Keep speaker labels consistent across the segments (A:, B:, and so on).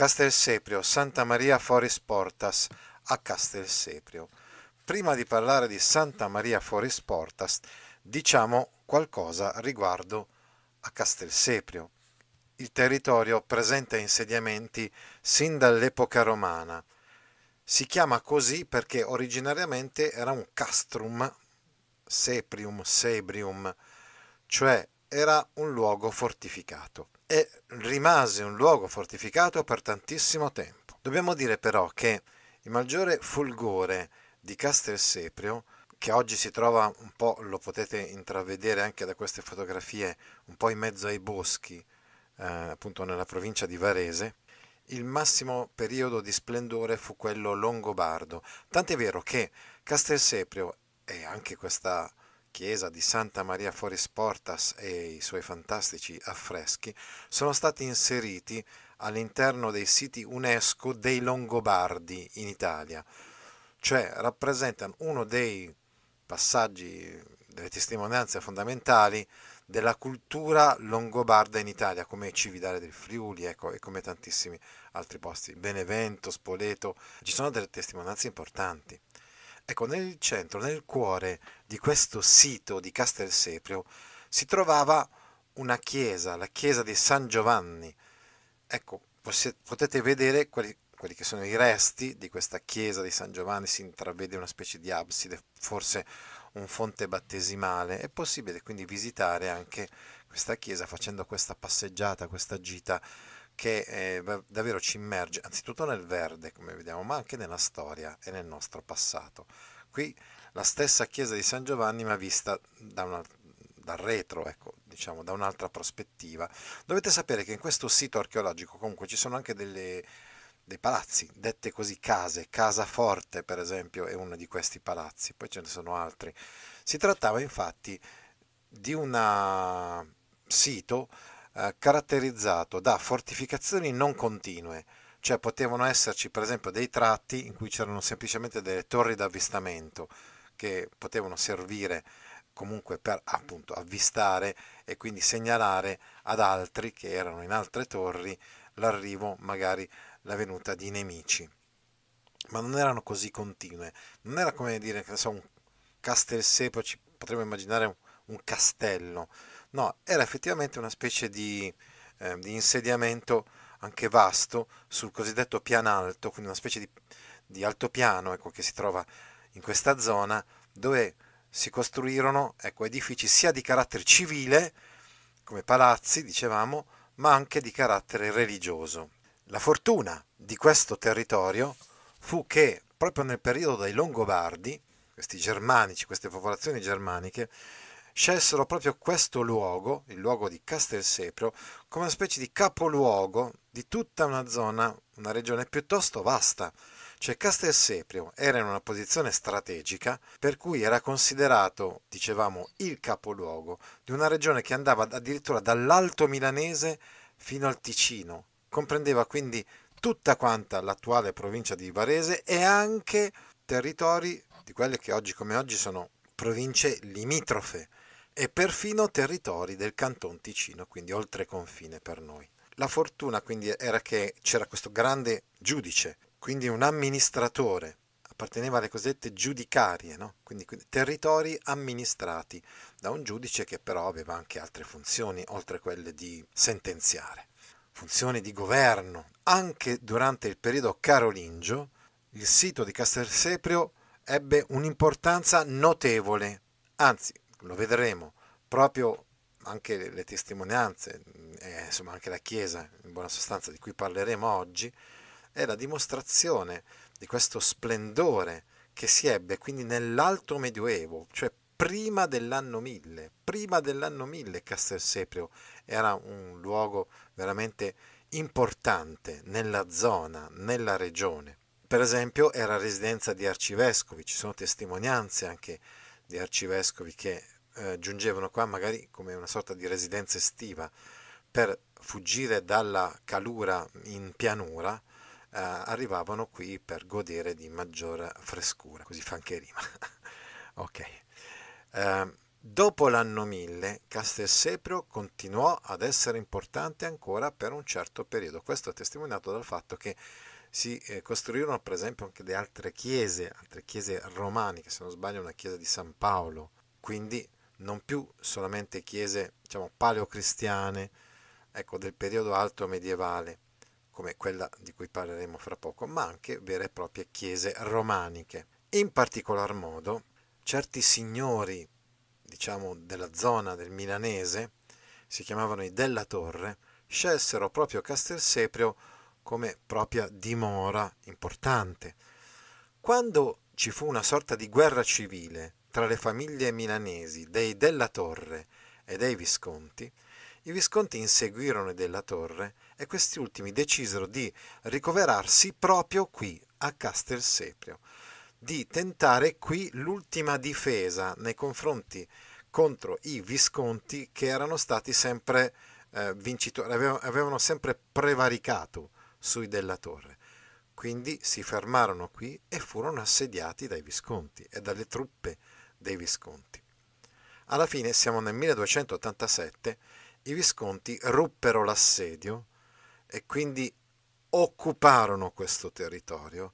A: Castelseprio, Santa Maria Foris Portas a Castelseprio. Prima di parlare di Santa Maria Foris Portas, diciamo qualcosa riguardo a Castelseprio. Il territorio presenta insediamenti sin dall'epoca romana. Si chiama così perché originariamente era un castrum, seprium, sebrium, cioè era un luogo fortificato e rimase un luogo fortificato per tantissimo tempo. Dobbiamo dire però che il maggiore fulgore di Castelseprio, che oggi si trova un po', lo potete intravedere anche da queste fotografie, un po' in mezzo ai boschi, eh, appunto nella provincia di Varese, il massimo periodo di splendore fu quello longobardo. Tant'è vero che Castelseprio e anche questa chiesa di Santa Maria Foris Portas e i suoi fantastici affreschi sono stati inseriti all'interno dei siti UNESCO dei Longobardi in Italia, cioè rappresentano uno dei passaggi, delle testimonianze fondamentali della cultura longobarda in Italia, come Cividale del Friuli ecco, e come tantissimi altri posti, Benevento, Spoleto, ci sono delle testimonianze importanti. Ecco, nel centro, nel cuore di questo sito di Castelseprio si trovava una chiesa, la chiesa di San Giovanni. Ecco, potete vedere quelli, quelli che sono i resti di questa chiesa di San Giovanni, si intravede una specie di abside, forse un fonte battesimale. È possibile quindi visitare anche questa chiesa facendo questa passeggiata, questa gita che eh, davvero ci immerge anzitutto nel verde, come vediamo, ma anche nella storia e nel nostro passato. Qui la stessa chiesa di San Giovanni ma vista da una, dal retro, ecco, diciamo, da un'altra prospettiva. Dovete sapere che in questo sito archeologico comunque ci sono anche delle, dei palazzi, dette così case, Casa Forte per esempio è uno di questi palazzi, poi ce ne sono altri. Si trattava infatti di un sito eh, caratterizzato da fortificazioni non continue, cioè potevano esserci per esempio dei tratti in cui c'erano semplicemente delle torri d'avvistamento che potevano servire comunque per appunto avvistare e quindi segnalare ad altri che erano in altre torri l'arrivo, magari la venuta di nemici. Ma non erano così continue, non era come dire che so, un Castelsepo, ci potremmo immaginare un, un castello, No, era effettivamente una specie di, eh, di insediamento anche vasto sul cosiddetto pianalto, quindi una specie di, di altopiano ecco, che si trova in questa zona dove si costruirono ecco, edifici sia di carattere civile, come palazzi, dicevamo, ma anche di carattere religioso. La fortuna di questo territorio fu che proprio nel periodo dei Longobardi, questi germanici, queste popolazioni germaniche, scelsero proprio questo luogo, il luogo di Castelsepro, come una specie di capoluogo di tutta una zona, una regione piuttosto vasta. Cioè Castelseprio era in una posizione strategica per cui era considerato, dicevamo, il capoluogo di una regione che andava addirittura dall'Alto Milanese fino al Ticino. Comprendeva quindi tutta quanta l'attuale provincia di Varese e anche territori di quelle che oggi come oggi sono province limitrofe e perfino territori del Canton Ticino, quindi oltre confine per noi. La fortuna quindi era che c'era questo grande giudice, quindi un amministratore, apparteneva alle cosiddette giudicarie, no? quindi, quindi territori amministrati da un giudice che però aveva anche altre funzioni, oltre quelle di sentenziare, funzioni di governo. Anche durante il periodo carolingio il sito di Castelseprio ebbe un'importanza notevole, anzi lo vedremo, proprio anche le testimonianze, mm, eh, insomma anche la Chiesa, in buona sostanza, di cui parleremo oggi, è la dimostrazione di questo splendore che si ebbe quindi nell'alto medioevo, cioè prima dell'anno 1000. Prima dell'anno 1000 Castelseprio era un luogo veramente importante nella zona, nella regione. Per esempio era residenza di arcivescovi, ci sono testimonianze anche di arcivescovi che eh, giungevano qua magari come una sorta di residenza estiva per fuggire dalla calura in pianura, eh, arrivavano qui per godere di maggior frescura, così fa anche rima. ok. Eh, dopo l'anno 1000 Castelsepro continuò ad essere importante ancora per un certo periodo. Questo è testimoniato dal fatto che si eh, costruirono per esempio anche delle altre chiese, altre chiese romaniche, se non sbaglio una chiesa di San Paolo. Quindi non più solamente chiese diciamo, paleocristiane ecco, del periodo alto medievale, come quella di cui parleremo fra poco, ma anche vere e proprie chiese romaniche. In particolar modo, certi signori diciamo, della zona del milanese, si chiamavano i Della Torre, scelsero proprio Castelseprio come propria dimora importante. Quando ci fu una sorta di guerra civile tra le famiglie milanesi dei Della Torre e dei Visconti, i Visconti inseguirono i Della Torre e questi ultimi decisero di ricoverarsi proprio qui, a Castel Seprio, di tentare qui l'ultima difesa nei confronti contro i Visconti che erano stati sempre eh, vincitori, avevano, avevano sempre prevaricato sui Della Torre. Quindi si fermarono qui e furono assediati dai Visconti e dalle truppe dei Visconti. Alla fine siamo nel 1287, i Visconti ruppero l'assedio e quindi occuparono questo territorio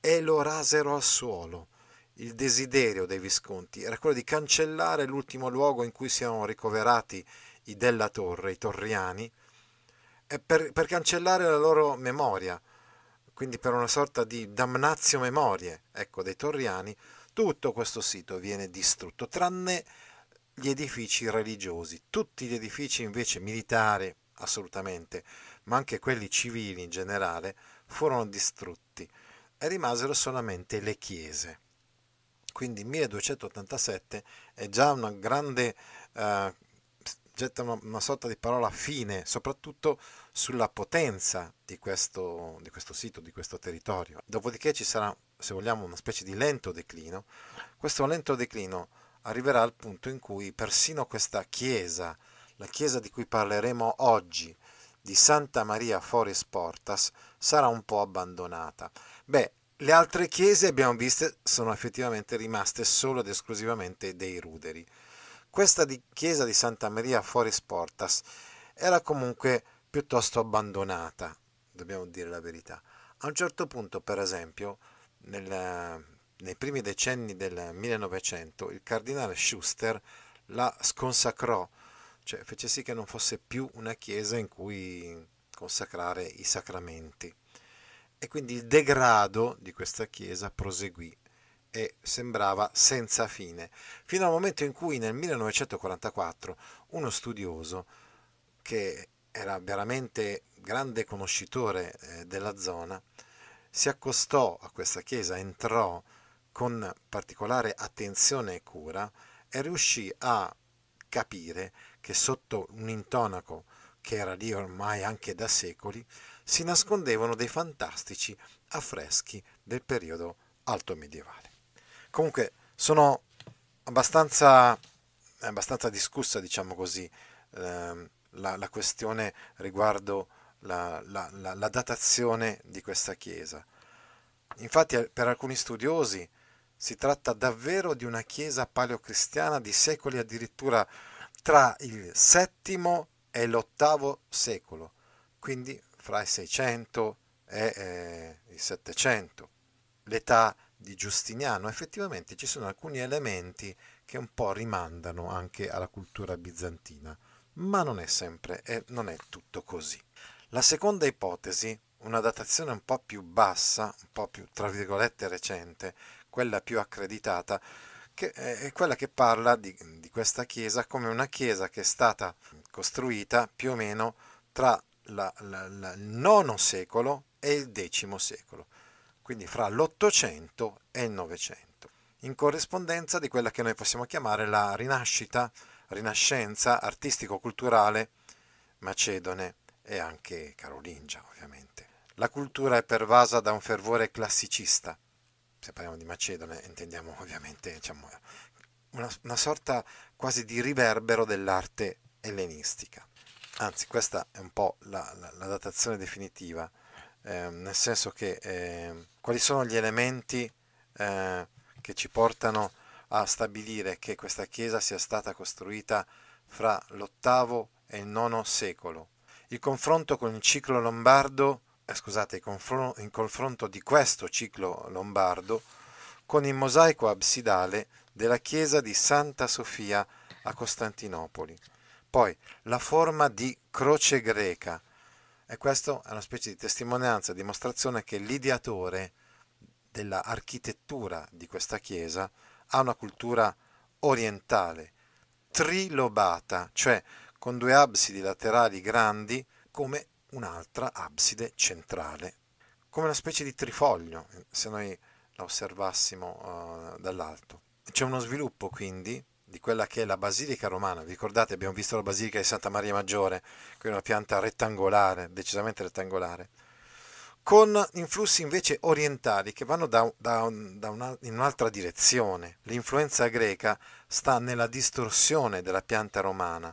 A: e lo rasero al suolo. Il desiderio dei Visconti era quello di cancellare l'ultimo luogo in cui si erano ricoverati i della Torre, i Torriani, per, per, cancellare la loro memoria, quindi per una sorta di damnazio memorie, ecco, dei Torriani, tutto questo sito viene distrutto, tranne gli edifici religiosi. Tutti gli edifici invece militari, assolutamente, ma anche quelli civili in generale, furono distrutti e rimasero solamente le chiese. Quindi 1287 è già una grande, eh, getta una, una, sorta di parola fine, soprattutto sulla potenza di questo, di questo sito, di questo territorio. Dopodiché ci sarà se vogliamo, una specie di lento declino, questo lento declino arriverà al punto in cui persino questa chiesa, la chiesa di cui parleremo oggi, di Santa Maria Foris Portas, sarà un po' abbandonata. Beh, le altre chiese, abbiamo visto, sono effettivamente rimaste solo ed esclusivamente dei ruderi. Questa di chiesa di Santa Maria Foris Portas era comunque piuttosto abbandonata, dobbiamo dire la verità. A un certo punto, per esempio, nel, nei primi decenni del 1900 il cardinale Schuster la sconsacrò, cioè fece sì che non fosse più una chiesa in cui consacrare i sacramenti. E quindi il degrado di questa chiesa proseguì e sembrava senza fine, fino al momento in cui nel 1944 uno studioso che era veramente grande conoscitore eh, della zona, si accostò a questa chiesa, entrò con particolare attenzione e cura e riuscì a capire che sotto un intonaco che era lì ormai anche da secoli, si nascondevano dei fantastici affreschi del periodo alto medievale. Comunque sono abbastanza, abbastanza discussa, diciamo così, ehm, la, la, questione riguardo la, la, la, la datazione di questa chiesa. Infatti eh, per alcuni studiosi si tratta davvero di una chiesa paleocristiana di secoli addirittura tra il VII e l'VIII secolo, quindi fra il 600 e eh, il 700, l'età di Giustiniano. Effettivamente ci sono alcuni elementi che un po' rimandano anche alla cultura bizantina, ma non è sempre e eh, non è tutto così. La seconda ipotesi, una datazione un po' più bassa, un po' più tra virgolette recente, quella più accreditata, che eh, è quella che parla di, di questa chiesa come una chiesa che è stata costruita più o meno tra la, la, la, il IX secolo e il X secolo, quindi fra l'Ottocento e il Novecento, in corrispondenza di quella che noi possiamo chiamare la rinascita, rinascenza artistico-culturale macedone e anche carolingia ovviamente. La cultura è pervasa da un fervore classicista, se parliamo di Macedone intendiamo ovviamente diciamo, una, una sorta quasi di riverbero dell'arte ellenistica. Anzi, questa è un po' la, la, la datazione definitiva, eh, nel senso che eh, quali sono gli elementi eh, che ci portano a stabilire che questa chiesa sia stata costruita fra l'VIII e il IX secolo il confronto con il ciclo lombardo, eh, scusate, il, confron- il confronto di questo ciclo lombardo con il mosaico absidale della chiesa di Santa Sofia a Costantinopoli. Poi la forma di croce greca. E questo è una specie di testimonianza, dimostrazione che l'ideatore dell'architettura di questa chiesa ha una cultura orientale, trilobata, cioè con due absidi laterali grandi come un'altra abside centrale, come una specie di trifoglio se noi la osservassimo uh, dall'alto. C'è uno sviluppo quindi di quella che è la basilica romana. Vi ricordate, abbiamo visto la basilica di Santa Maria Maggiore, che è una pianta rettangolare, decisamente rettangolare, con influssi invece orientali che vanno da, da, da una, in un'altra direzione. L'influenza greca sta nella distorsione della pianta romana,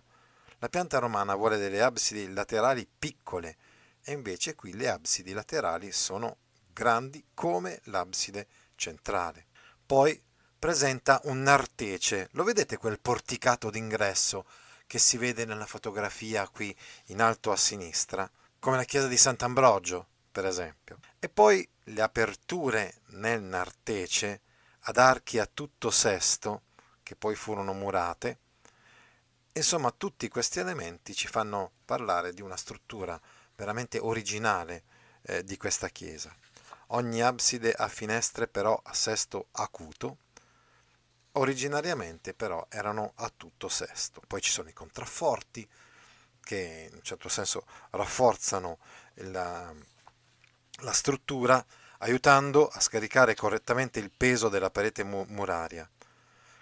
A: la pianta romana vuole delle absidi laterali piccole e invece qui le absidi laterali sono grandi come l'abside centrale. Poi presenta un nartece. Lo vedete quel porticato d'ingresso che si vede nella fotografia qui in alto a sinistra? Come la chiesa di Sant'Ambrogio, per esempio. E poi le aperture nel nartece ad archi a tutto sesto, che poi furono murate, Insomma, tutti questi elementi ci fanno parlare di una struttura veramente originale eh, di questa chiesa. Ogni abside ha finestre però a sesto acuto, originariamente però erano a tutto sesto. Poi ci sono i contrafforti che in un certo senso rafforzano la, la struttura aiutando a scaricare correttamente il peso della parete mu- muraria,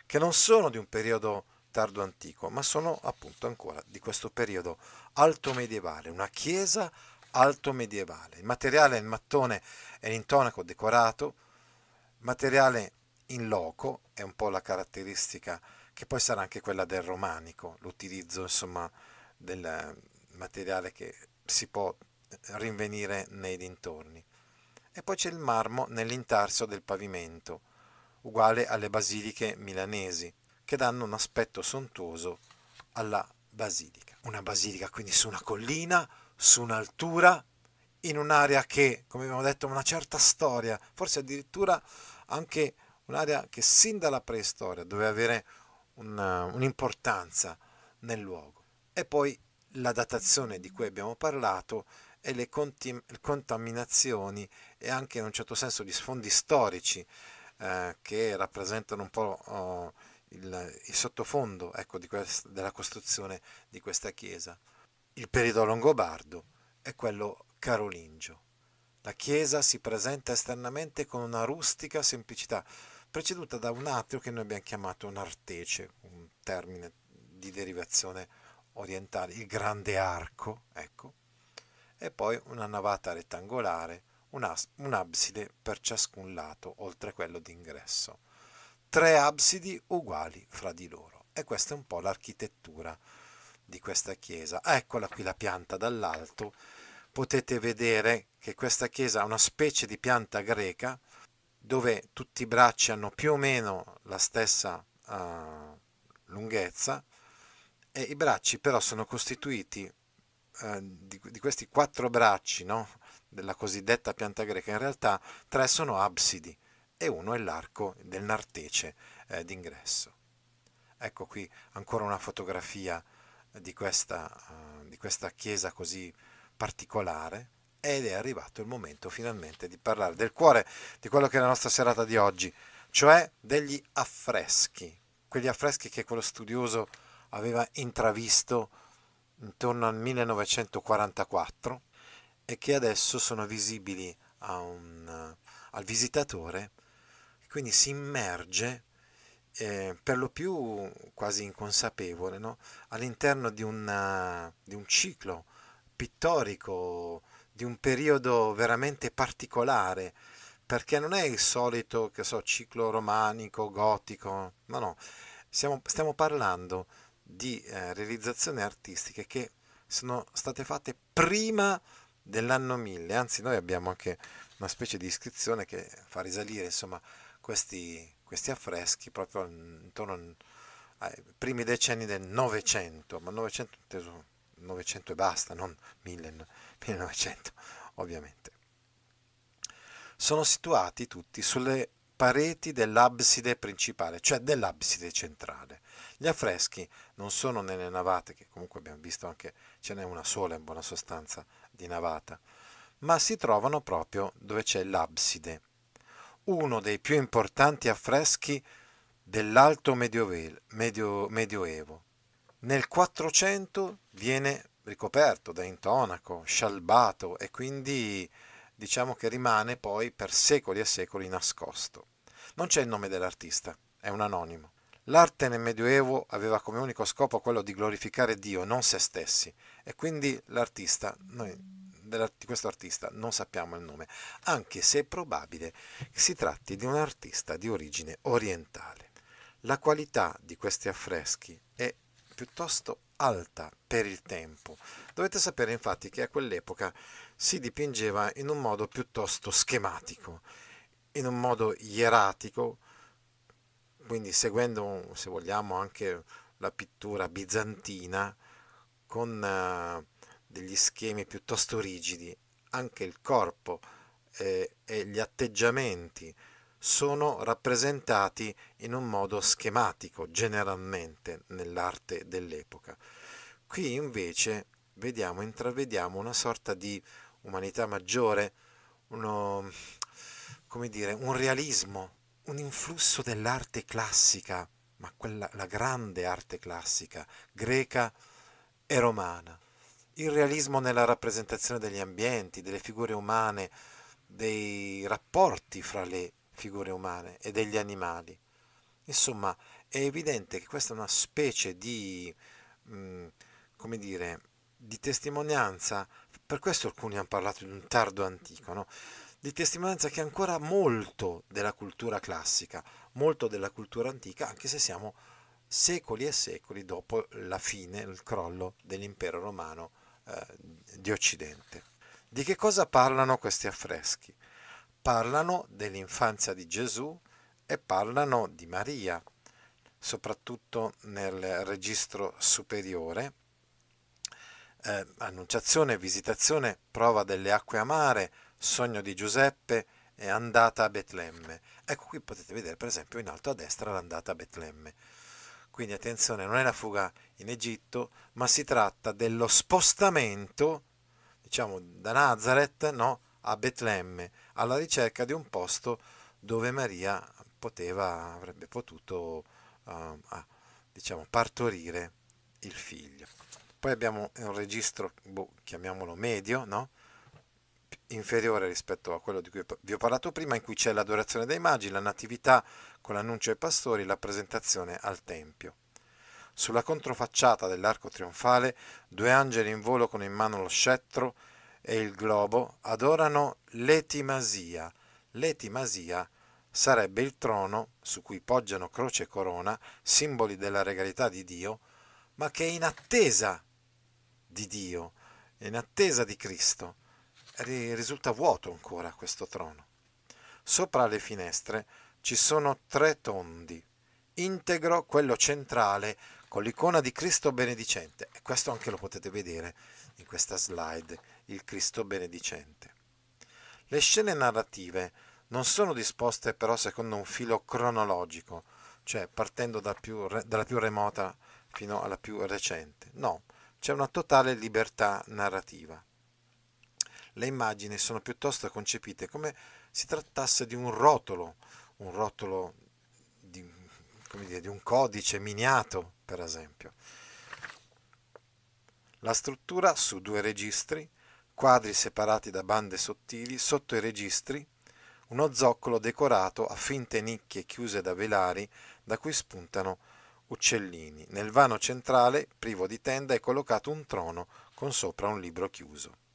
A: che non sono di un periodo tardo antico, ma sono appunto ancora di questo periodo alto medievale, una chiesa alto medievale. Il materiale, il mattone e l'intonaco decorato, materiale in loco è un po' la caratteristica che poi sarà anche quella del romanico, l'utilizzo insomma del materiale che si può rinvenire nei dintorni. E poi c'è il marmo nell'intarso del pavimento, uguale alle basiliche milanesi, che danno un aspetto sontuoso alla basilica. Una basilica quindi su una collina, su un'altura, in un'area che, come abbiamo detto, ha una certa storia, forse addirittura anche un'area che sin dalla preistoria doveva avere una, un'importanza nel luogo. E poi la datazione di cui abbiamo parlato e le conti- contaminazioni e anche in un certo senso gli sfondi storici eh, che rappresentano un po' oh, il, il sottofondo ecco, quest, della costruzione di questa chiesa. Il periodo longobardo è quello carolingio. La chiesa si presenta esternamente con una rustica semplicità, preceduta da un atrio che noi abbiamo chiamato un artece, un termine di derivazione orientale, il grande arco, ecco, e poi una navata rettangolare, un'abside per ciascun lato, oltre a quello d'ingresso tre absidi uguali fra di loro. E questa è un po' l'architettura di questa chiesa. Eccola qui la pianta dall'alto. Potete vedere che questa chiesa ha una specie di pianta greca dove tutti i bracci hanno più o meno la stessa uh, lunghezza e i bracci però sono costituiti uh, di, di, questi quattro bracci no? della cosiddetta pianta greca. In realtà tre sono absidi e uno è l'arco del nartece eh, d'ingresso. Ecco qui ancora una fotografia di questa, uh, di questa chiesa così particolare ed è arrivato il momento finalmente di parlare del cuore di quello che è la nostra serata di oggi, cioè degli affreschi, quegli affreschi che quello studioso aveva intravisto intorno al 1944 e che adesso sono visibili un, al visitatore quindi si immerge eh, per lo più quasi inconsapevole no? all'interno di, una, di un ciclo pittorico, di un periodo veramente particolare, perché non è il solito che so, ciclo romanico, gotico, no, no, Siamo, stiamo parlando di eh, realizzazioni artistiche che sono state fatte prima dell'anno 1000, anzi noi abbiamo anche una specie di iscrizione che fa risalire insomma questi, questi affreschi proprio intorno ai primi decenni del Novecento, ma Novecento inteso 900 e basta, non 1900 ovviamente. Sono situati tutti sulle pareti dell'abside principale, cioè dell'abside centrale. Gli affreschi non sono nelle navate, che comunque abbiamo visto anche ce n'è una sola in buona sostanza di navata, ma si trovano proprio dove c'è l'abside uno dei più importanti affreschi dell'Alto Medio, Medioevo. Nel 400 viene ricoperto da intonaco, scialbato e quindi diciamo che rimane poi per secoli e secoli nascosto. Non c'è il nome dell'artista, è un anonimo. L'arte nel Medioevo aveva come unico scopo quello di glorificare Dio, non se stessi, e quindi l'artista, noi di questo artista non sappiamo il nome, anche se è probabile che si tratti di un artista di origine orientale. La qualità di questi affreschi è piuttosto alta per il tempo. Dovete sapere infatti che a quell'epoca si dipingeva in un modo piuttosto schematico, in un modo ieratico, quindi seguendo, se vogliamo, anche la pittura bizantina con... Uh, degli schemi piuttosto rigidi, anche il corpo eh, e gli atteggiamenti sono rappresentati in un modo schematico generalmente nell'arte dell'epoca. Qui invece vediamo, intravediamo una sorta di umanità maggiore, uno, come dire, un realismo, un influsso dell'arte classica, ma quella, la grande arte classica, greca e romana il realismo nella rappresentazione degli ambienti, delle figure umane, dei rapporti fra le figure umane e degli animali. Insomma, è evidente che questa è una specie di, mh, mm, come dire, di testimonianza, per questo alcuni hanno parlato di un tardo antico, no? di testimonianza che è ancora molto della cultura classica, molto della cultura antica, anche se siamo secoli e secoli dopo la fine, il crollo dell'impero romano eh, di Occidente. Di che cosa parlano questi affreschi? Parlano dell'infanzia di Gesù e parlano di Maria, soprattutto nel registro superiore. Eh, annunciazione, visitazione, prova delle acque amare, sogno di Giuseppe e andata a Betlemme. Ecco qui potete vedere per esempio in alto a destra l'andata a Betlemme. Quindi attenzione, non è la fuga in Egitto, ma si tratta dello spostamento, diciamo, da Nazareth no, a Betlemme, alla ricerca di un posto dove Maria poteva, avrebbe potuto uh, diciamo, partorire il figlio. Poi abbiamo un registro, boh, chiamiamolo medio, no? inferiore rispetto a quello di cui vi ho parlato prima, in cui c'è l'adorazione dei magi, la natività con l'annuncio ai pastori, la presentazione al Tempio. Sulla controfacciata dell'arco trionfale, due angeli in volo con in mano lo scettro e il globo adorano l'etimasia. L'etimasia sarebbe il trono su cui poggiano croce e corona, simboli della regalità di Dio, ma che è in attesa di Dio, è in attesa di Cristo risulta vuoto ancora questo trono. Sopra le finestre ci sono tre tondi, integro quello centrale con l'icona di Cristo benedicente e questo anche lo potete vedere in questa slide, il Cristo benedicente. Le scene narrative non sono disposte però secondo un filo cronologico, cioè partendo da più, dalla più remota fino alla più recente. No, c'è una totale libertà narrativa le immagini sono piuttosto concepite come si trattasse di un rotolo, un rotolo di, dire, di un codice miniato, per esempio. La struttura su due registri, quadri separati da bande sottili, sotto i registri uno zoccolo decorato a finte nicchie chiuse da velari da cui spuntano uccellini. Nel vano centrale, privo di tenda, è collocato un trono con sopra un libro chiuso.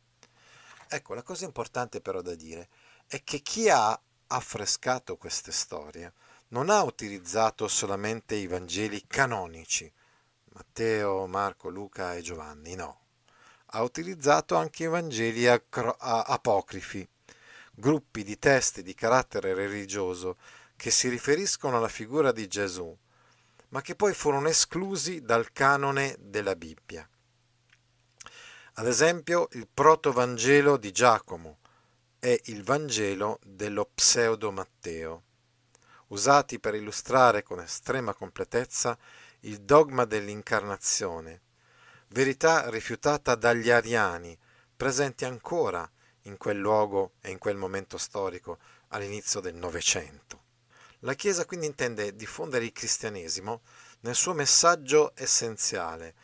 A: Ecco, la cosa importante però da dire è che chi ha affrescato queste storie non ha utilizzato solamente i Vangeli canonici, Matteo, Marco, Luca e Giovanni, no. Ha utilizzato anche i Vangeli acro- apocrifi, gruppi di testi di carattere religioso che si riferiscono alla figura di Gesù, ma che poi furono esclusi dal canone della Bibbia. Ad esempio il protovangelo di Giacomo e il Vangelo dello pseudo Matteo, usati per illustrare con estrema completezza il dogma dell'incarnazione, verità rifiutata dagli ariani, presenti ancora in quel luogo e in quel momento storico all'inizio del Novecento. La Chiesa quindi intende diffondere il cristianesimo nel suo messaggio essenziale,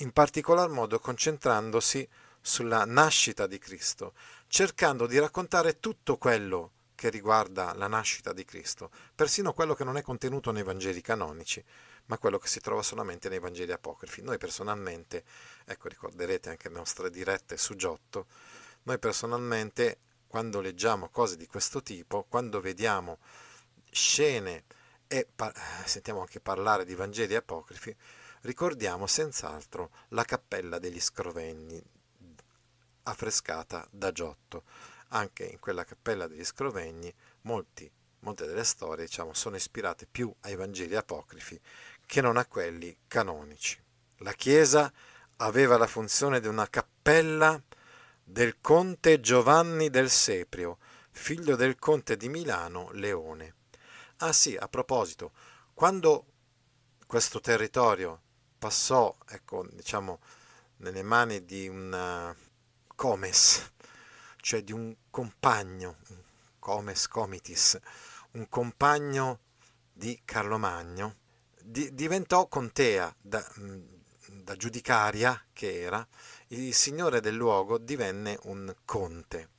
A: in particolar modo concentrandosi sulla nascita di Cristo, cercando di raccontare tutto quello che riguarda la nascita di Cristo, persino quello che non è contenuto nei Vangeli canonici, ma quello che si trova solamente nei Vangeli apocrifi. Noi personalmente, ecco ricorderete anche le nostre dirette su Giotto, noi personalmente quando leggiamo cose di questo tipo, quando vediamo scene e par- sentiamo anche parlare di Vangeli apocrifi, Ricordiamo senz'altro la cappella degli Scrovenni, affrescata da Giotto. Anche in quella cappella degli scrovenni molti, molte delle storie diciamo, sono ispirate più ai Vangeli apocrifi che non a quelli canonici. La chiesa aveva la funzione di una cappella del conte Giovanni del Seprio, figlio del conte di Milano Leone. Ah sì, a proposito, quando questo territorio passò ecco, diciamo, nelle mani di un eh, comes, cioè di un compagno, comes comitis, un compagno di Carlo Magno, di, diventò contea da, mm, da giudicaria che era, il signore del luogo divenne un conte.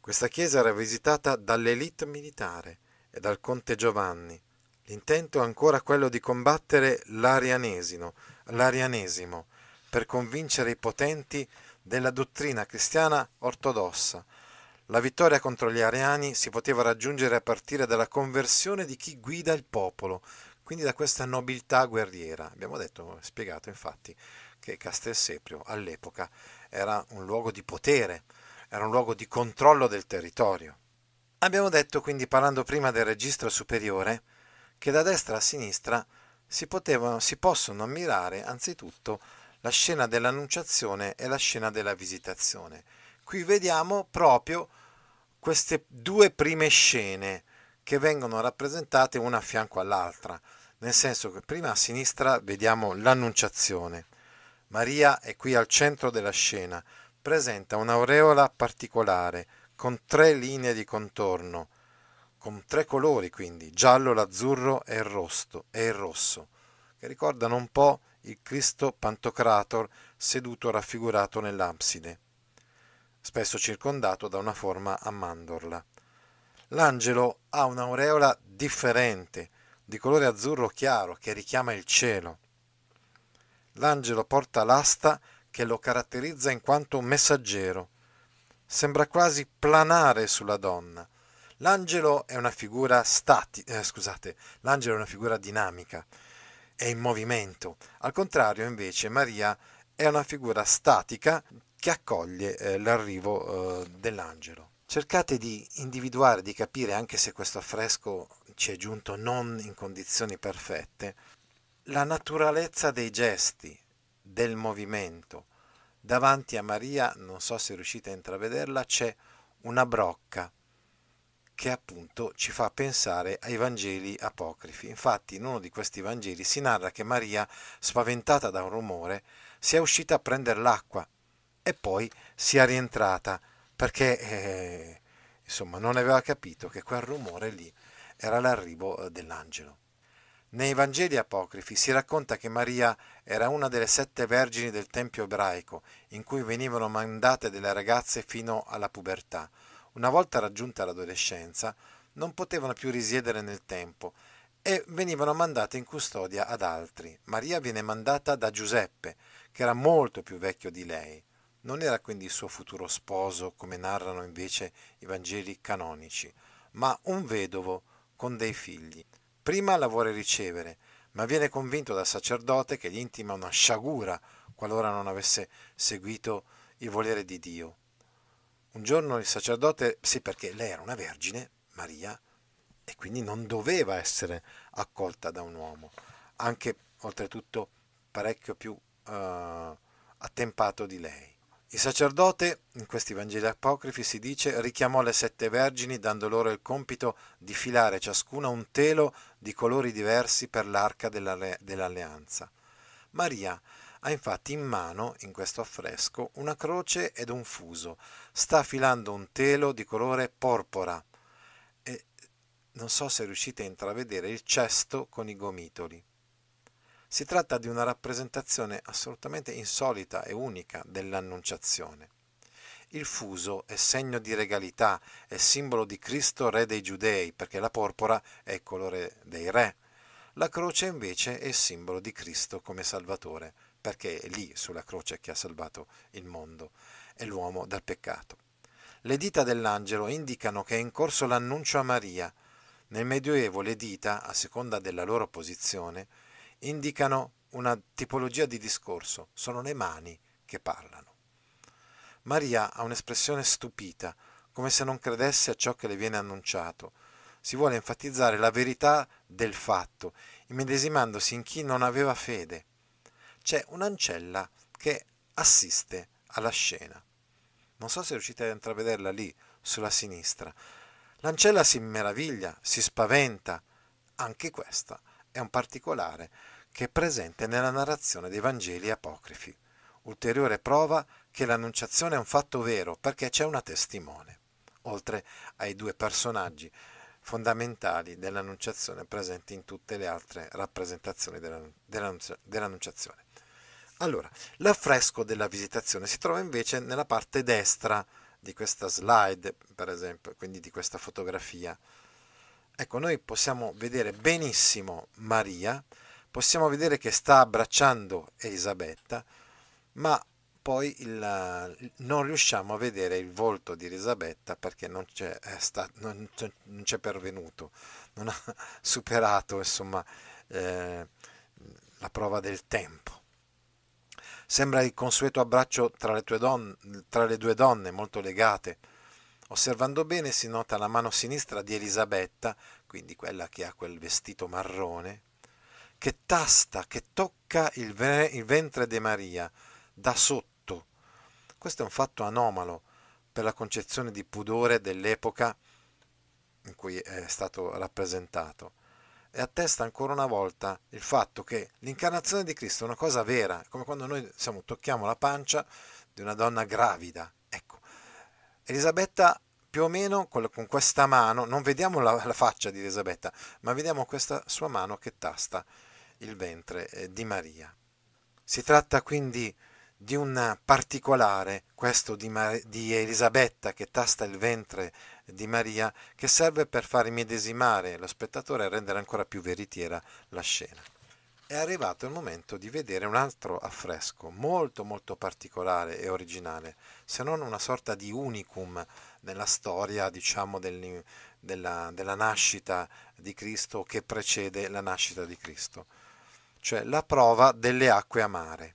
A: Questa chiesa era visitata dall'elite militare e dal conte Giovanni. L'intento è ancora quello di combattere l'arianesimo, l'arianesimo per convincere i potenti della dottrina cristiana ortodossa. La vittoria contro gli ariani si poteva raggiungere a partire dalla conversione di chi guida il popolo, quindi da questa nobiltà guerriera. Abbiamo detto, spiegato infatti, che Castelseprio all'epoca era un luogo di potere, era un luogo di controllo del territorio. Abbiamo detto quindi, parlando prima del registro superiore, che da destra a sinistra si, potevano, si possono ammirare anzitutto la scena dell'annunciazione e la scena della visitazione. Qui vediamo proprio queste due prime scene che vengono rappresentate una a fianco all'altra, nel senso che prima a sinistra vediamo l'annunciazione. Maria è qui al centro della scena, presenta un'aureola particolare con tre linee di contorno con tre colori quindi, giallo, l'azzurro e il, rosto, e il rosso, che ricordano un po' il Cristo Pantocrator seduto raffigurato nell'abside, spesso circondato da una forma a mandorla. L'angelo ha un'aureola differente, di colore azzurro chiaro, che richiama il cielo. L'angelo porta l'asta che lo caratterizza in quanto messaggero. Sembra quasi planare sulla donna, L'angelo è una figura stati, eh, scusate, l'angelo è una figura dinamica, è in movimento. Al contrario, invece, Maria è una figura statica che accoglie eh, l'arrivo eh, dell'angelo. Cercate di individuare, di capire, anche se questo affresco ci è giunto non in condizioni perfette, la naturalezza dei gesti, del movimento. Davanti a Maria, non so se riuscite a intravederla, c'è una brocca che appunto ci fa pensare ai Vangeli apocrifi. Infatti in uno di questi Vangeli si narra che Maria, spaventata da un rumore, sia uscita a prendere l'acqua e poi sia rientrata perché eh, insomma non aveva capito che quel rumore lì era l'arrivo eh, dell'angelo. Nei Vangeli apocrifi si racconta che Maria era una delle sette vergini del tempio ebraico in cui venivano mandate delle ragazze fino alla pubertà una volta raggiunta l'adolescenza, non potevano più risiedere nel tempo e venivano mandate in custodia ad altri. Maria viene mandata da Giuseppe, che era molto più vecchio di lei. Non era quindi il suo futuro sposo, come narrano invece i Vangeli canonici, ma un vedovo con dei figli. Prima la vuole ricevere, ma viene convinto dal sacerdote che gli intima una sciagura qualora non avesse seguito il volere di Dio. Un giorno il sacerdote, sì perché lei era una vergine, Maria, e quindi non doveva essere accolta da un uomo, anche oltretutto parecchio più uh, attempato di lei. Il sacerdote, in questi Vangeli apocrifi si dice, richiamò le sette vergini dando loro il compito di filare ciascuna un telo di colori diversi per l'arca dell'alleanza. Maria ha infatti in mano, in questo affresco, una croce ed un fuso. Sta affilando un telo di colore porpora. E non so se riuscite a intravedere il cesto con i gomitoli. Si tratta di una rappresentazione assolutamente insolita e unica dell'Annunciazione. Il fuso è segno di regalità, è simbolo di Cristo re dei giudei, perché la porpora è il colore dei re. La croce invece è il simbolo di Cristo come Salvatore, perché è lì sulla croce che ha salvato il mondo e l'uomo dal peccato. Le dita dell'angelo indicano che è in corso l'annuncio a Maria. Nel Medioevo le dita, a seconda della loro posizione, indicano una tipologia di discorso, sono le mani che parlano. Maria ha un'espressione stupita, come se non credesse a ciò che le viene annunciato. Si vuole enfatizzare la verità del fatto, immedesimandosi in chi non aveva fede c'è un'ancella che assiste alla scena. Non so se riuscite a intravederla lì, sulla sinistra. L'ancella si meraviglia, si spaventa. Anche questo è un particolare che è presente nella narrazione dei Vangeli apocrifi. Ulteriore prova che l'annunciazione è un fatto vero perché c'è una testimone, oltre ai due personaggi fondamentali dell'annunciazione presenti in tutte le altre rappresentazioni dell'annunciazione. Allora, l'affresco della visitazione si trova invece nella parte destra di questa slide, per esempio, quindi di questa fotografia. Ecco, noi possiamo vedere benissimo Maria, possiamo vedere che sta abbracciando Elisabetta, ma poi il, non riusciamo a vedere il volto di Elisabetta perché non c'è, eh, stato, non, non c'è pervenuto, non ha superato insomma, eh, la prova del tempo. Sembra il consueto abbraccio tra le, donne, tra le due donne molto legate. Osservando bene si nota la mano sinistra di Elisabetta, quindi quella che ha quel vestito marrone, che tasta, che tocca il, ve- il ventre di Maria da sotto. Questo è un fatto anomalo per la concezione di pudore dell'epoca in cui è stato rappresentato e attesta ancora una volta il fatto che l'incarnazione di Cristo è una cosa vera, come quando noi siamo, tocchiamo la pancia di una donna gravida. Ecco, Elisabetta più o meno con, questa mano, non vediamo la, la faccia di Elisabetta, ma vediamo questa sua mano che tasta il ventre eh, di Maria. Si tratta quindi di di un particolare, questo di, Mar- di, Elisabetta che tasta il ventre di Maria, che serve per far immedesimare lo spettatore e rendere ancora più veritiera la scena. È arrivato il momento di vedere un altro affresco, molto molto particolare e originale, se non una sorta di unicum nella storia, diciamo, del, della, della nascita di Cristo che precede la nascita di Cristo, cioè la prova delle acque amare.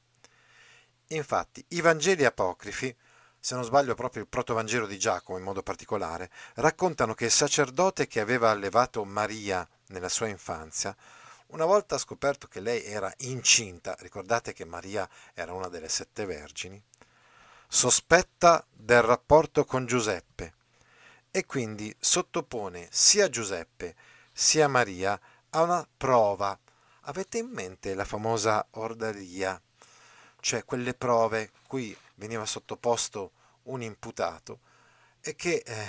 A: Infatti, i Vangeli apocrifi, se non sbaglio proprio il protovangelo di Giacomo in modo particolare, raccontano che il sacerdote che aveva allevato Maria nella sua infanzia, una volta scoperto che lei era incinta, ricordate che Maria era una delle sette vergini, sospetta del rapporto con Giuseppe e quindi sottopone sia Giuseppe sia Maria a una prova. Avete in mente la famosa ordalia cioè quelle prove cui veniva sottoposto un imputato e che eh,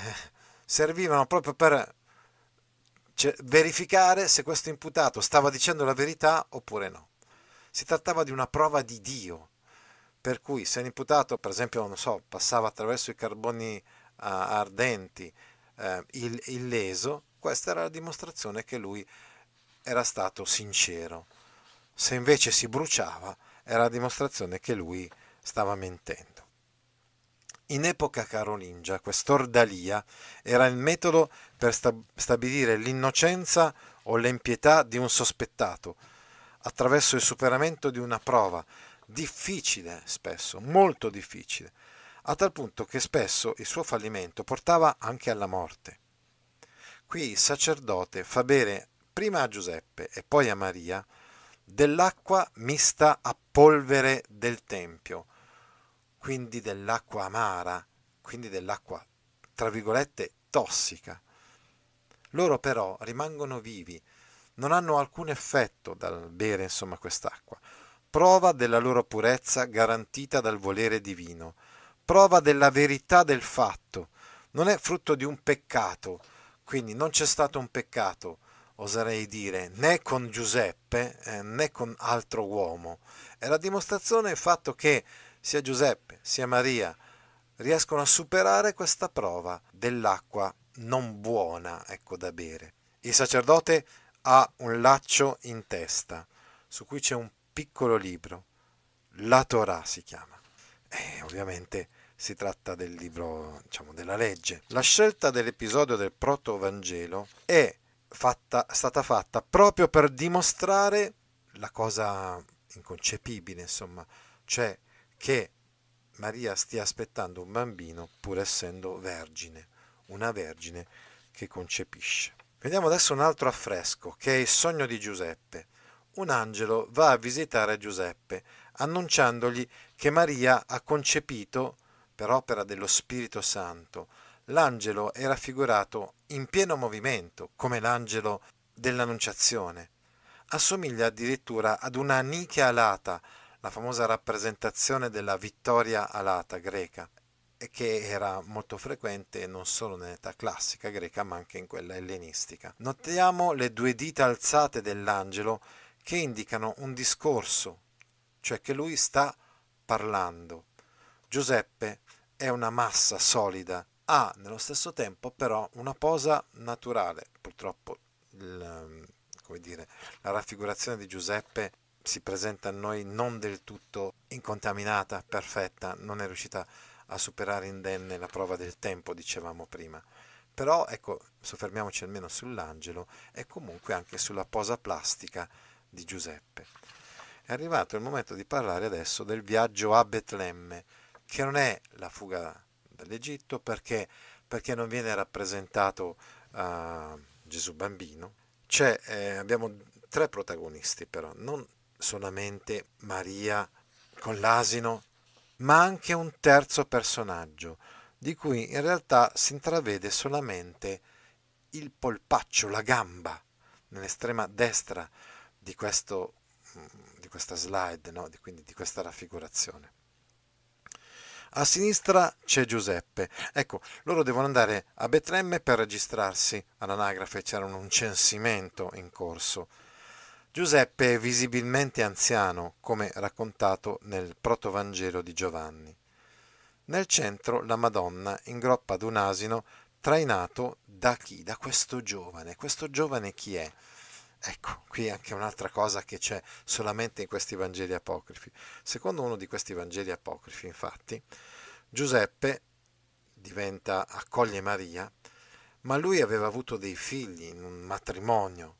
A: servivano proprio per cioè, verificare se questo imputato stava dicendo la verità oppure no. Si trattava di una prova di Dio, per cui se un imputato, per esempio, non so, passava attraverso i carboni uh, ardenti uh, eh, ill- illeso, questa era la dimostrazione che lui era stato sincero. Se invece si bruciava, era la dimostrazione che lui stava mentendo. In epoca carolingia quest'ordalia era il metodo per stabilire l'innocenza o l'empietà di un sospettato, attraverso il superamento di una prova, difficile spesso, molto difficile, a tal punto che spesso il suo fallimento portava anche alla morte. Qui il sacerdote fa bere prima a Giuseppe e poi a Maria dell'acqua mista a polvere del tempio, quindi dell'acqua amara, quindi dell'acqua, tra virgolette, tossica. Loro però rimangono vivi, non hanno alcun effetto dal bere insomma quest'acqua, prova della loro purezza garantita dal volere divino, prova della verità del fatto, non è frutto di un peccato, quindi non c'è stato un peccato, oserei dire, né con Giuseppe eh, né con altro uomo. E la dimostrazione è il fatto che sia Giuseppe sia Maria riescono a superare questa prova dell'acqua non buona ecco, da bere. Il sacerdote ha un laccio in testa su cui c'è un piccolo libro, la Torah si chiama. E ovviamente si tratta del libro diciamo, della legge. La scelta dell'episodio del protovangelo è fatta, stata fatta proprio per dimostrare la cosa inconcepibile, insomma, cioè che Maria stia aspettando un bambino pur essendo vergine, una vergine che concepisce. Vediamo adesso un altro affresco, che è il sogno di Giuseppe. Un angelo va a visitare Giuseppe, annunciandogli che Maria ha concepito per opera dello Spirito Santo. L'angelo è raffigurato in pieno movimento, come l'angelo dell'Annunciazione. Assomiglia addirittura ad una nicchia alata, la famosa rappresentazione della vittoria alata greca, che era molto frequente non solo nell'età classica greca ma anche in quella ellenistica. Notiamo le due dita alzate dell'angelo che indicano un discorso, cioè che lui sta parlando. Giuseppe è una massa solida ha nello stesso tempo però una posa naturale. Purtroppo il, ehm, dire, la raffigurazione di Giuseppe si presenta a noi non del tutto incontaminata, perfetta, non è riuscita a superare indenne la prova del tempo, dicevamo prima. Però ecco, soffermiamoci almeno sull'angelo e comunque anche sulla posa plastica di Giuseppe. È arrivato il momento di parlare adesso del viaggio a Betlemme, che non è la fuga dall'Egitto, perché, perché non viene rappresentato uh, Gesù bambino. Eh, abbiamo tre protagonisti però, non solamente Maria con l'asino, ma anche un terzo personaggio, di cui in realtà si intravede solamente il polpaccio, la gamba, nell'estrema destra di, questo, mm, di questa slide, no? quindi di questa raffigurazione a sinistra c'è Giuseppe. Ecco, loro devono andare a Betlemme per registrarsi all'anagrafe, c'era un censimento in corso. Giuseppe è visibilmente anziano, come raccontato nel protovangelo di Giovanni. Nel centro la Madonna in groppa ad un asino trainato da chi? Da questo giovane. Questo giovane chi è? Ecco, qui anche un'altra cosa che c'è solamente in questi Vangeli apocrifi. Secondo uno di questi Vangeli apocrifi, infatti, Giuseppe diventa, accoglie Maria, ma lui aveva avuto dei figli in un matrimonio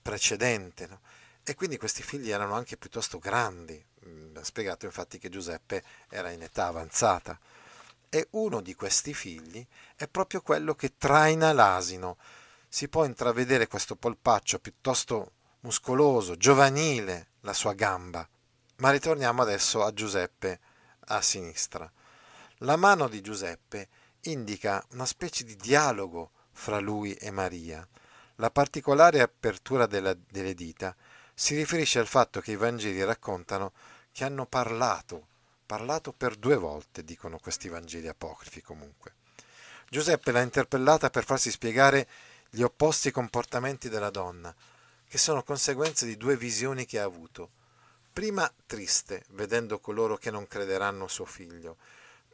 A: precedente no? e quindi questi figli erano anche piuttosto grandi. Mm, ha spiegato infatti che Giuseppe era in età avanzata. E uno di questi figli è proprio quello che traina l'asino si può intravedere questo polpaccio piuttosto muscoloso, giovanile, la sua gamba. Ma ritorniamo adesso a Giuseppe a sinistra. La mano di Giuseppe indica una specie di dialogo fra lui e Maria. La particolare apertura della, delle dita si riferisce al fatto che i Vangeli raccontano che hanno parlato, parlato per due volte, dicono questi Vangeli apocrifi comunque. Giuseppe l'ha interpellata per farsi spiegare gli opposti comportamenti della donna, che sono conseguenze di due visioni che ha avuto. Prima triste, vedendo coloro che non crederanno suo figlio,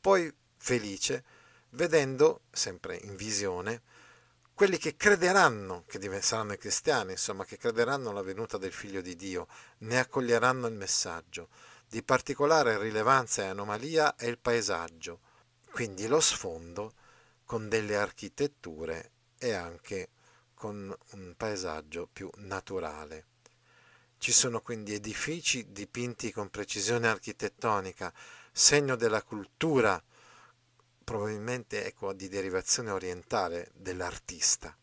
A: poi felice, vedendo, sempre in visione, quelli che crederanno, che saranno i cristiani, insomma, che crederanno alla venuta del figlio di Dio, ne accoglieranno il messaggio. Di particolare rilevanza e anomalia è il paesaggio, quindi lo sfondo con delle architetture e anche con un paesaggio più naturale. Ci sono quindi edifici dipinti con precisione architettonica, segno della cultura, probabilmente ecco, di derivazione orientale dell'artista.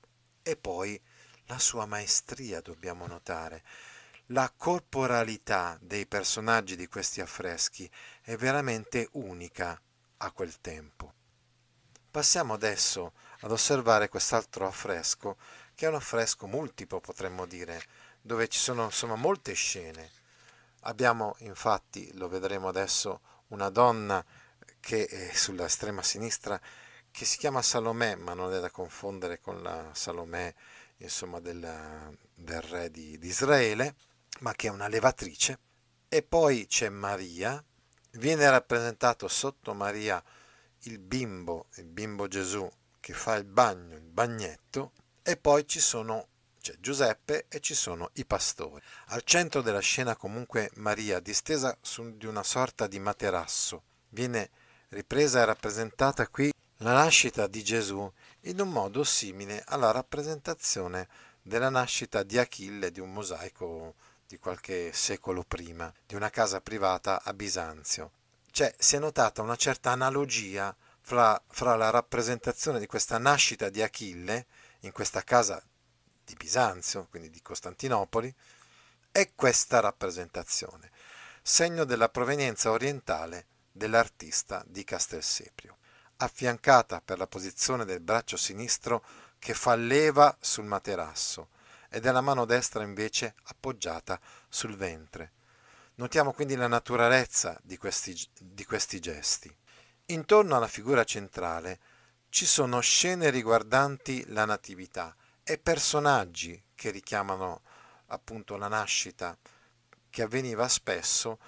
A: E poi la sua maestria, dobbiamo notare. La corporalità dei personaggi di questi affreschi è veramente unica a quel tempo. Passiamo adesso ad osservare quest'altro affresco, che è un affresco multiplo potremmo dire, dove ci sono insomma molte scene. Abbiamo infatti, lo vedremo adesso, una donna che è sulla estrema sinistra che si chiama Salomè, ma non è da confondere con la Salomè insomma, della, del re di, di Israele, ma che è una levatrice. E poi c'è Maria, viene rappresentato sotto Maria il bimbo, il bimbo Gesù che fa il bagno, il bagnetto, e poi ci sono c'è cioè, Giuseppe e ci sono i pastori. Al centro della scena comunque Maria, distesa su di una sorta di materasso, viene ripresa e rappresentata qui la nascita di Gesù in un modo simile alla rappresentazione della nascita di Achille di un mosaico di qualche secolo prima, di una casa privata a Bisanzio. Cioè si è notata una certa analogia fra, fra la rappresentazione di questa nascita di Achille, in questa casa di Bisanzio, quindi di Costantinopoli, e questa rappresentazione, segno della provenienza orientale dell'artista di Castelseprio, affiancata per la posizione del braccio sinistro che fa leva sul materasso e della mano destra invece appoggiata sul ventre. Notiamo quindi la naturalezza di questi, di questi gesti. Intorno alla figura centrale ci sono scene riguardanti la natività e personaggi che richiamano appunto la nascita, che avveniva spesso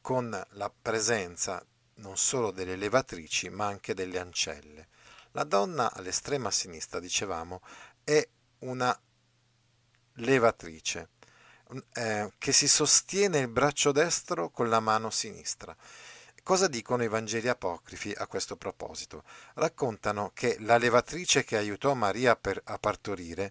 A: con la presenza non solo delle levatrici ma anche delle ancelle. La donna all'estrema sinistra, dicevamo, è una levatrice eh, che si sostiene il braccio destro con la mano sinistra. Cosa dicono i Vangeli apocrifi a questo proposito? Raccontano che la levatrice che aiutò Maria per, a partorire,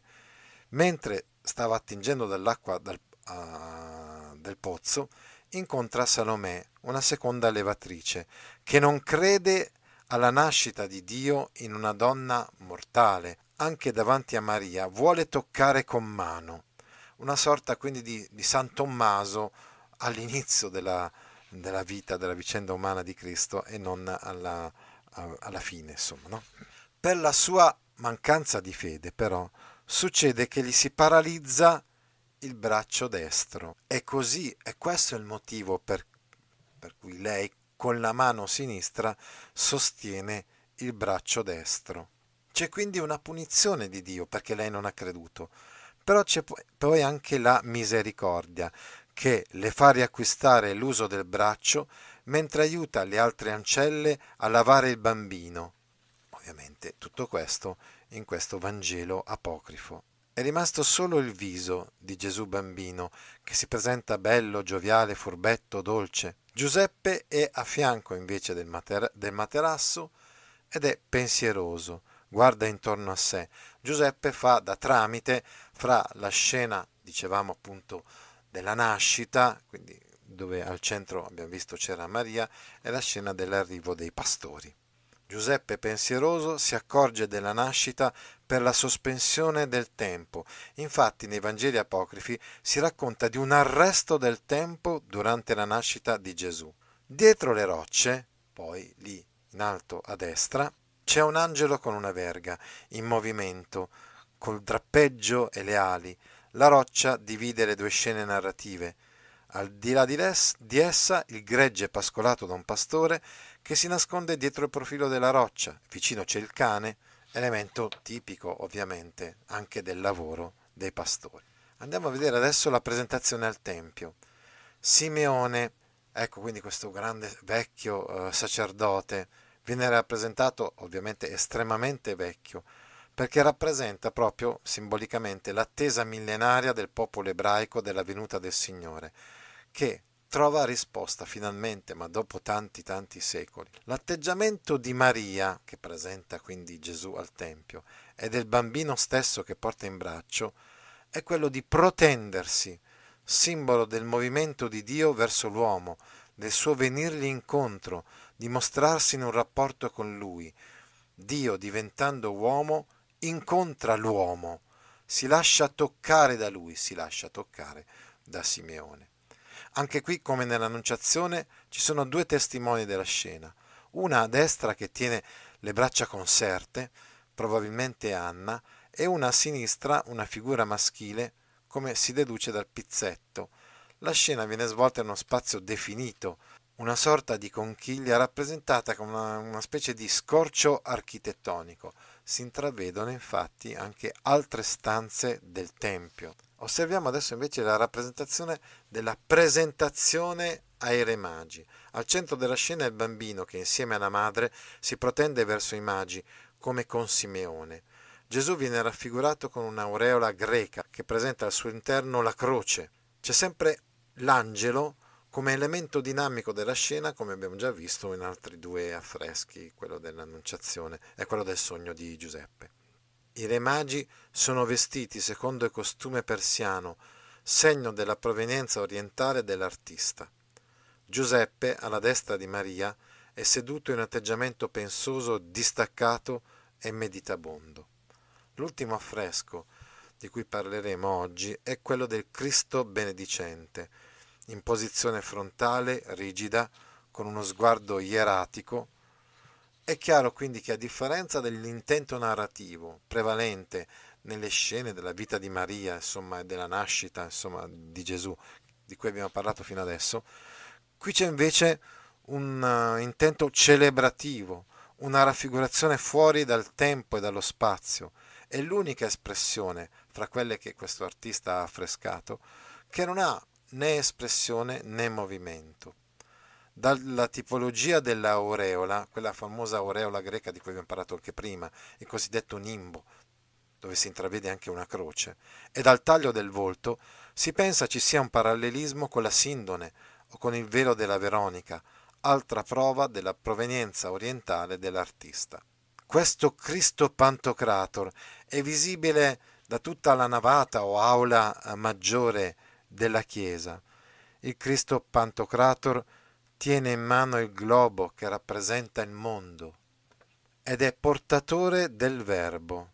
A: mentre stava attingendo dall'acqua dal, uh, del pozzo, incontra Salomè, una seconda levatrice, che non crede alla nascita di Dio in una donna mortale, anche davanti a Maria, vuole toccare con mano, una sorta quindi di, di San Tommaso all'inizio della, della vita, della vicenda umana di Cristo e non alla, alla fine, insomma. No? Per la sua mancanza di fede, però, succede che gli si paralizza il braccio destro. E così, e questo è il motivo per, per cui lei con la mano sinistra sostiene il braccio destro. C'è quindi una punizione di Dio perché lei non ha creduto, però c'è poi anche la misericordia, che le fa riacquistare l'uso del braccio mentre aiuta le altre ancelle a lavare il bambino. Ovviamente tutto questo in questo Vangelo apocrifo. È rimasto solo il viso di Gesù bambino, che si presenta bello, gioviale, furbetto, dolce. Giuseppe è a fianco invece del, mater- del materasso ed è pensieroso, guarda intorno a sé. Giuseppe fa da tramite fra la scena, dicevamo appunto, della nascita, quindi dove al centro abbiamo visto c'era Maria, è la scena dell'arrivo dei pastori. Giuseppe pensieroso si accorge della nascita per la sospensione del tempo. Infatti nei Vangeli apocrifi si racconta di un arresto del tempo durante la nascita di Gesù. Dietro le rocce, poi lì in alto a destra, c'è un angelo con una verga, in movimento, col drappeggio e le ali. La roccia divide le due scene narrative. Al di là di, les, di essa il gregge è pascolato da un pastore che si nasconde dietro il profilo della roccia. Vicino c'è il cane, elemento tipico ovviamente anche del lavoro dei pastori. Andiamo a vedere adesso la presentazione al Tempio. Simeone, ecco quindi questo grande vecchio eh, sacerdote, viene rappresentato ovviamente estremamente vecchio, perché rappresenta proprio simbolicamente l'attesa millenaria del popolo ebraico della venuta del Signore, che trova risposta finalmente, ma dopo tanti tanti secoli. L'atteggiamento di Maria, che presenta quindi Gesù al Tempio, e del bambino stesso che porta in braccio, è quello di protendersi, simbolo del movimento di Dio verso l'uomo, del suo venirgli incontro, di mostrarsi in un rapporto con lui, Dio diventando uomo incontra l'uomo, si lascia toccare da lui, si lascia toccare da Simeone. Anche qui, come nell'Annunciazione, ci sono due testimoni della scena. Una a destra che tiene le braccia conserte, probabilmente Anna, e una a sinistra, una figura maschile, come si deduce dal pizzetto. La scena viene svolta in uno spazio definito, una sorta di conchiglia rappresentata come una, una specie di scorcio architettonico si intravedono infatti anche altre stanze del Tempio. Osserviamo adesso invece la rappresentazione della presentazione ai re magi. Al centro della scena è il bambino che insieme alla madre si protende verso i magi, come con Simeone. Gesù viene raffigurato con un'aureola greca che presenta al suo interno la croce. C'è sempre l'angelo come elemento dinamico della scena, come abbiamo già visto in altri due affreschi, quello dell'Annunciazione e quello del sogno di Giuseppe. I re magi sono vestiti secondo il costume persiano, segno della provenienza orientale dell'artista. Giuseppe, alla destra di Maria, è seduto in atteggiamento pensoso, distaccato e meditabondo. L'ultimo affresco di cui parleremo oggi è quello del Cristo benedicente, in posizione frontale, rigida, con uno sguardo ieratico, è chiaro quindi che a differenza dell'intento narrativo prevalente nelle scene della vita di Maria, insomma, e della nascita, insomma, di Gesù, di cui abbiamo parlato fino adesso, qui c'è invece un uh, intento celebrativo, una raffigurazione fuori dal tempo e dallo spazio. È l'unica espressione fra quelle che questo artista ha affrescato che non ha né espressione né movimento. Dalla tipologia dell'aureola, quella famosa aureola greca di cui abbiamo parlato anche prima, il cosiddetto nimbo, dove si intravede anche una croce, e dal taglio del volto si pensa ci sia un parallelismo con la sindone o con il velo della Veronica, altra prova della provenienza orientale dell'artista. Questo Cristo Pantocrator è visibile da tutta la navata o aula maggiore della Chiesa. Il Cristo Pantocrator tiene in mano il globo che rappresenta il mondo ed è portatore del Verbo.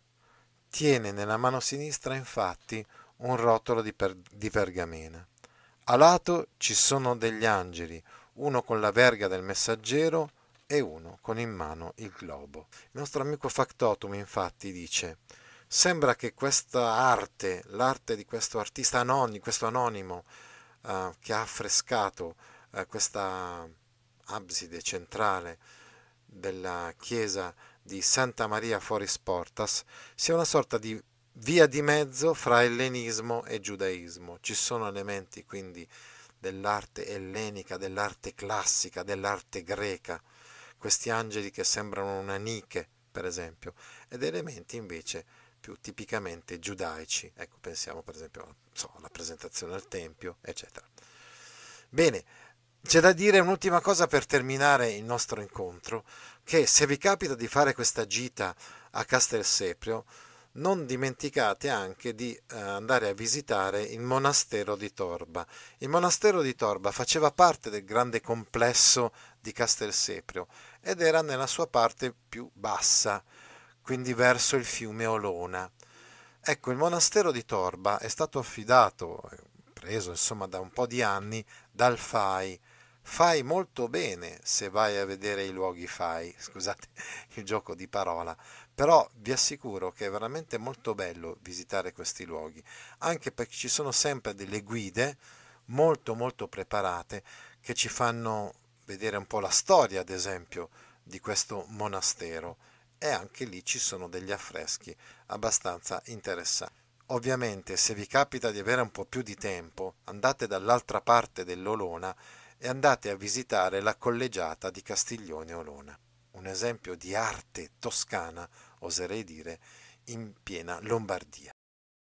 A: Tiene nella mano sinistra infatti un rotolo di, per- di pergamena. A lato ci sono degli angeli, uno con la verga del messaggero e uno con in mano il globo. Il nostro amico Factotum infatti dice Sembra che questa arte, l'arte di questo artista anonimo, questo anonimo uh, che ha affrescato uh, questa abside centrale della chiesa di Santa Maria Foris Portas, sia una sorta di via di mezzo fra ellenismo e giudaismo. Ci sono elementi quindi dell'arte ellenica, dell'arte classica, dell'arte greca, questi angeli che sembrano una niche, per esempio, ed elementi invece più tipicamente giudaici. Ecco, pensiamo per esempio so, alla presentazione al Tempio, eccetera. Bene, c'è da dire un'ultima cosa per terminare il nostro incontro, che se vi capita di fare questa gita a Castelseprio, non dimenticate anche di eh, andare a visitare il monastero di Torba. Il monastero di Torba faceva parte del grande complesso di Castelseprio ed era nella sua parte più bassa, quindi verso il fiume Olona. Ecco, il monastero di Torba è stato affidato, preso insomma da un po' di anni, dal FAI. Fai molto bene se vai a vedere i luoghi fai, scusate il gioco di parola, però vi assicuro che è veramente molto bello visitare questi luoghi, anche perché ci sono sempre delle guide molto molto preparate che ci fanno vedere un po' la storia, ad esempio, di questo monastero e anche lì ci sono degli affreschi abbastanza interessanti. Ovviamente se vi capita di avere un po' più di tempo andate dall'altra parte dell'Olona e andate a visitare la collegiata di Castiglione Olona, un esempio di arte toscana, oserei dire, in piena Lombardia.